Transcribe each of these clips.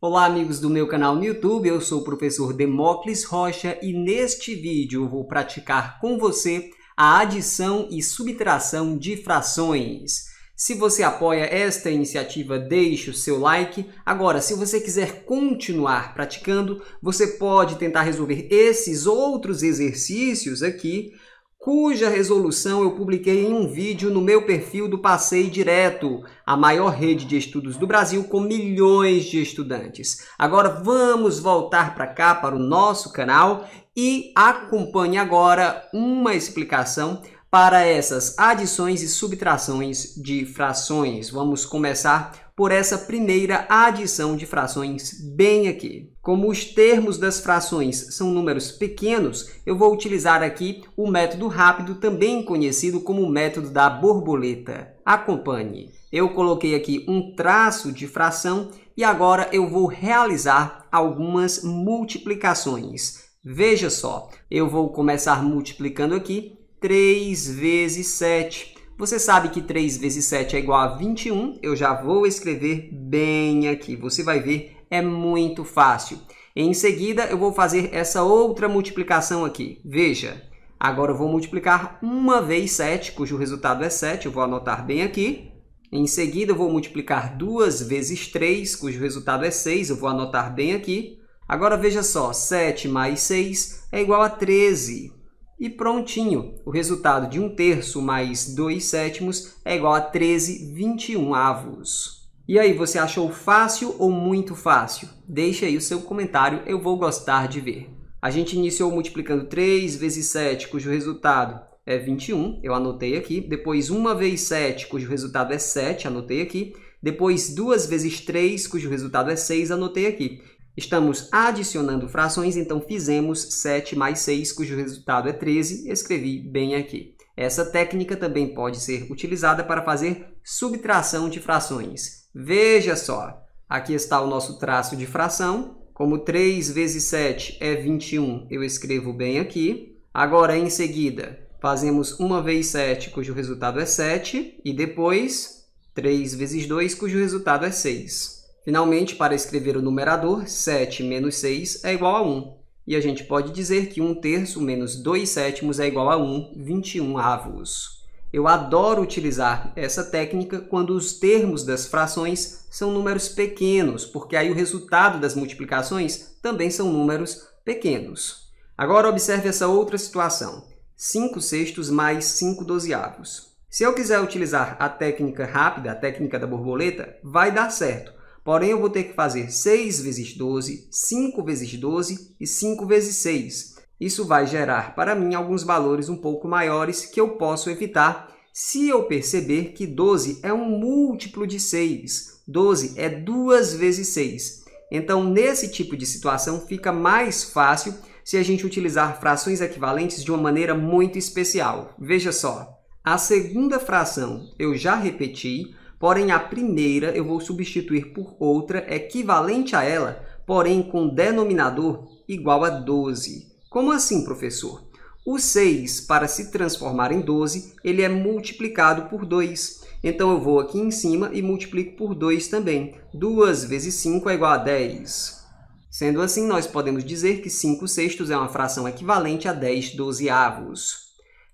Olá amigos do meu canal no YouTube, eu sou o professor Demócles Rocha e neste vídeo eu vou praticar com você a adição e subtração de frações. Se você apoia esta iniciativa, deixe o seu like. Agora, se você quiser continuar praticando, você pode tentar resolver esses outros exercícios aqui cuja resolução eu publiquei em um vídeo no meu perfil do Passeio Direto, a maior rede de estudos do Brasil com milhões de estudantes. Agora vamos voltar para cá, para o nosso canal e acompanhe agora uma explicação para essas adições e subtrações de frações. Vamos começar por essa primeira adição de frações bem aqui. Como os termos das frações são números pequenos, eu vou utilizar aqui o método rápido, também conhecido como método da borboleta. Acompanhe. Eu coloquei aqui um traço de fração e agora eu vou realizar algumas multiplicações. Veja só, eu vou começar multiplicando aqui 3 vezes 7. Você sabe que 3 vezes 7 é igual a 21, eu já vou escrever bem aqui. Você vai ver é muito fácil. Em seguida, eu vou fazer essa outra multiplicação aqui. Veja, agora eu vou multiplicar uma vez 7, cujo resultado é 7, eu vou anotar bem aqui. Em seguida, eu vou multiplicar duas vezes 3, cujo resultado é 6, eu vou anotar bem aqui. Agora, veja só, 7 mais 6 é igual a 13. E prontinho, o resultado de 1 terço mais 2 sétimos é igual a 13 21 avos. E aí, você achou fácil ou muito fácil? Deixe aí o seu comentário, eu vou gostar de ver. A gente iniciou multiplicando 3 vezes 7, cujo resultado é 21, eu anotei aqui. Depois 1 vezes 7, cujo resultado é 7, anotei aqui. Depois 2 vezes 3, cujo resultado é 6, anotei aqui. Estamos adicionando frações, então fizemos 7 mais 6, cujo resultado é 13, escrevi bem aqui. Essa técnica também pode ser utilizada para fazer subtração de frações. Veja só, aqui está o nosso traço de fração. Como 3 vezes 7 é 21, eu escrevo bem aqui. Agora, em seguida, fazemos 1 vez 7, cujo resultado é 7. E depois, 3 vezes 2, cujo resultado é 6. Finalmente, para escrever o numerador, 7 menos 6 é igual a 1. E a gente pode dizer que 1 terço menos 2 sétimos é igual a 1, 21 avos. Eu adoro utilizar essa técnica quando os termos das frações são números pequenos, porque aí o resultado das multiplicações também são números pequenos. Agora observe essa outra situação. 5 sextos mais 5 dozeavos. Se eu quiser utilizar a técnica rápida, a técnica da borboleta, vai dar certo. Porém, eu vou ter que fazer 6 vezes 12, 5 vezes 12 e 5 vezes 6. Isso vai gerar para mim alguns valores um pouco maiores que eu posso evitar se eu perceber que 12 é um múltiplo de 6. 12 é 2 vezes 6. Então, nesse tipo de situação, fica mais fácil se a gente utilizar frações equivalentes de uma maneira muito especial. Veja só, a segunda fração eu já repeti, porém a primeira eu vou substituir por outra equivalente a ela, porém com denominador igual a 12. Como assim, professor? O 6, para se transformar em 12, ele é multiplicado por 2. Então, eu vou aqui em cima e multiplico por 2 também. 2 vezes 5 é igual a 10. Sendo assim, nós podemos dizer que 5 sextos é uma fração equivalente a 10 dozeavos.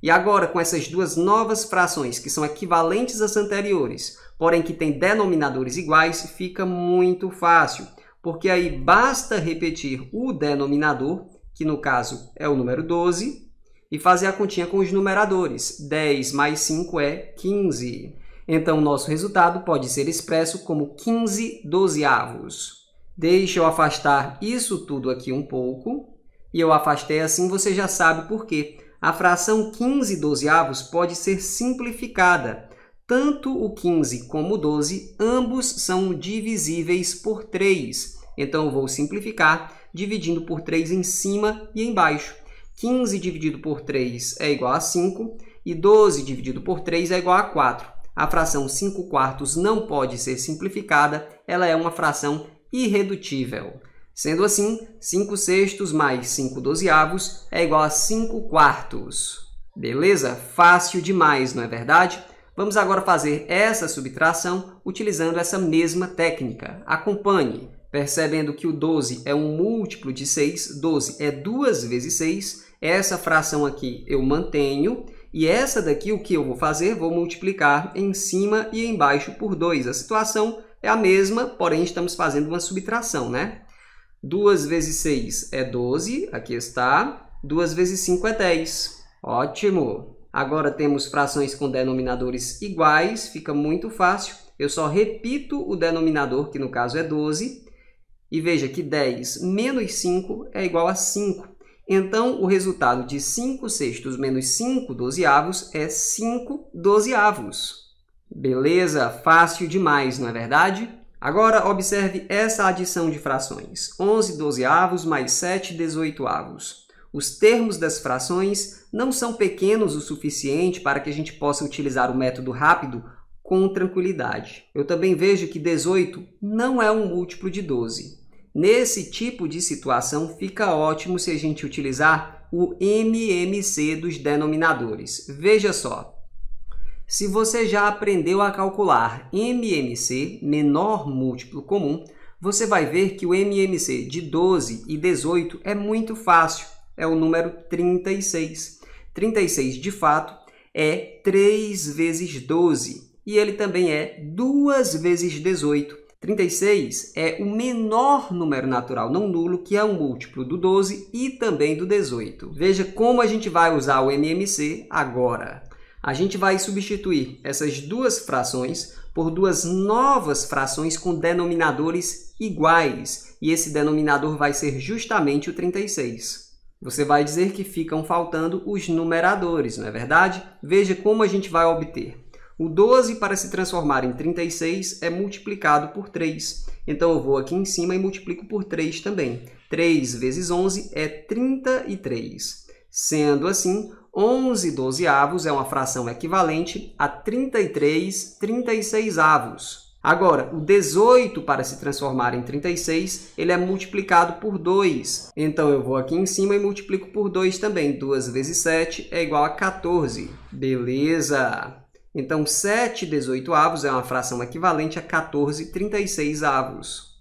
E agora, com essas duas novas frações, que são equivalentes às anteriores, porém que têm denominadores iguais, fica muito fácil, porque aí basta repetir o denominador que no caso é o número 12, e fazer a continha com os numeradores. 10 mais 5 é 15. Então, nosso resultado pode ser expresso como 15 dozeavos. Deixa eu afastar isso tudo aqui um pouco. E eu afastei assim, você já sabe por quê. A fração 15 dozeavos pode ser simplificada. Tanto o 15 como o 12, ambos são divisíveis por 3. Então, eu vou simplificar dividindo por 3 em cima e embaixo. 15 dividido por 3 é igual a 5 e 12 dividido por 3 é igual a 4. A fração 5 quartos não pode ser simplificada, ela é uma fração irredutível. Sendo assim, 5 sextos mais 5 dozeavos é igual a 5 quartos. Beleza? Fácil demais, não é verdade? Vamos agora fazer essa subtração utilizando essa mesma técnica. Acompanhe. Percebendo que o 12 é um múltiplo de 6, 12 é 2 vezes 6, essa fração aqui eu mantenho, e essa daqui o que eu vou fazer? Vou multiplicar em cima e embaixo por 2. A situação é a mesma, porém estamos fazendo uma subtração, né? 2 vezes 6 é 12, aqui está. 2 vezes 5 é 10. Ótimo! Agora temos frações com denominadores iguais, fica muito fácil. Eu só repito o denominador, que no caso é 12, e veja que 10 menos 5 é igual a 5. Então, o resultado de 5 sextos menos 5 dozeavos é 5 dozeavos. Beleza? Fácil demais, não é verdade? Agora, observe essa adição de frações. 11 dozeavos mais 7 dezoitoavos. Os termos das frações não são pequenos o suficiente para que a gente possa utilizar o método rápido com tranquilidade. Eu também vejo que 18 não é um múltiplo de 12. Nesse tipo de situação, fica ótimo se a gente utilizar o MMC dos denominadores. Veja só. Se você já aprendeu a calcular MMC, menor múltiplo comum, você vai ver que o MMC de 12 e 18 é muito fácil, é o número 36. 36, de fato, é 3 vezes 12 e ele também é 2 vezes 18. 36 é o menor número natural não nulo, que é um múltiplo do 12 e também do 18. Veja como a gente vai usar o MMC agora. A gente vai substituir essas duas frações por duas novas frações com denominadores iguais, e esse denominador vai ser justamente o 36. Você vai dizer que ficam faltando os numeradores, não é verdade? Veja como a gente vai obter. O 12 para se transformar em 36 é multiplicado por 3. Então eu vou aqui em cima e multiplico por 3 também. 3 vezes 11 é 33. Sendo assim, 11 dozeavos é uma fração equivalente a 33 36 avos. Agora, o 18 para se transformar em 36, ele é multiplicado por 2. Então, eu vou aqui em cima e multiplico por 2 também. 2 vezes 7 é igual a 14. Beleza! Então, 7 18 avos é uma fração equivalente a 14 36 avos.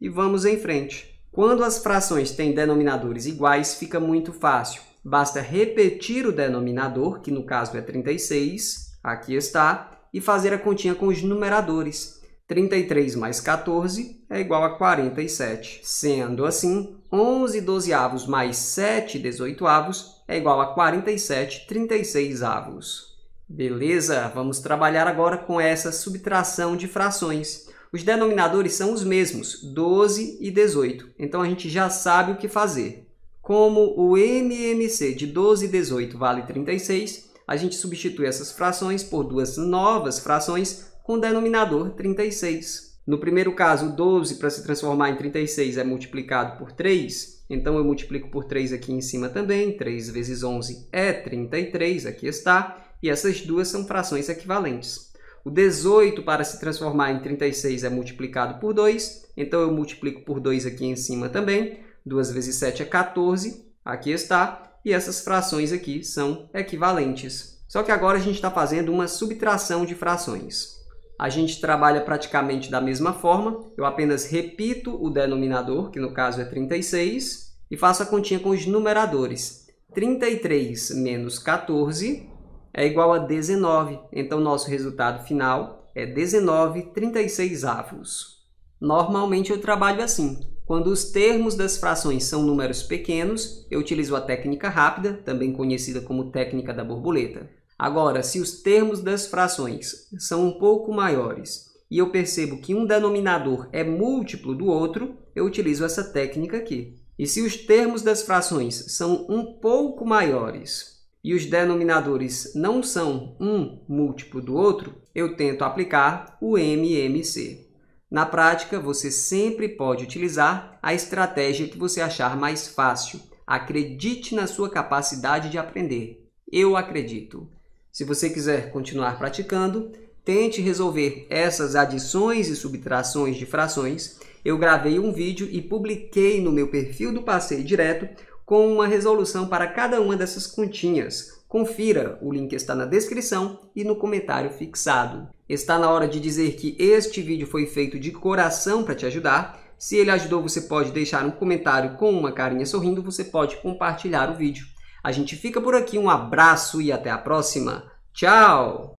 E vamos em frente. Quando as frações têm denominadores iguais, fica muito fácil. Basta repetir o denominador, que no caso é 36, aqui está, e fazer a continha com os numeradores. 33 mais 14 é igual a 47. Sendo assim, 11 12 avos mais 7 18 avos é igual a 47 36 avos. Beleza, vamos trabalhar agora com essa subtração de frações. Os denominadores são os mesmos, 12 e 18. Então a gente já sabe o que fazer. Como o MMC de 12 e 18 vale 36, a gente substitui essas frações por duas novas frações com denominador 36. No primeiro caso, 12 para se transformar em 36 é multiplicado por 3, então eu multiplico por 3 aqui em cima também, 3 vezes 11 é 33, aqui está e essas duas são frações equivalentes. O 18 para se transformar em 36 é multiplicado por 2, então eu multiplico por 2 aqui em cima também. 2 vezes 7 é 14, aqui está, e essas frações aqui são equivalentes. Só que agora a gente está fazendo uma subtração de frações. A gente trabalha praticamente da mesma forma, eu apenas repito o denominador, que no caso é 36, e faço a continha com os numeradores. 33 menos 14 é igual a 19. Então, nosso resultado final é 19 36 avos. Normalmente, eu trabalho assim. Quando os termos das frações são números pequenos, eu utilizo a técnica rápida, também conhecida como técnica da borboleta. Agora, se os termos das frações são um pouco maiores e eu percebo que um denominador é múltiplo do outro, eu utilizo essa técnica aqui. E se os termos das frações são um pouco maiores e os denominadores não são um múltiplo do outro, eu tento aplicar o MMC. Na prática, você sempre pode utilizar a estratégia que você achar mais fácil. Acredite na sua capacidade de aprender. Eu acredito. Se você quiser continuar praticando, tente resolver essas adições e subtrações de frações. Eu gravei um vídeo e publiquei no meu perfil do Passeio Direto com uma resolução para cada uma dessas continhas. Confira, o link está na descrição e no comentário fixado. Está na hora de dizer que este vídeo foi feito de coração para te ajudar. Se ele ajudou, você pode deixar um comentário com uma carinha sorrindo, você pode compartilhar o vídeo. A gente fica por aqui, um abraço e até a próxima. Tchau!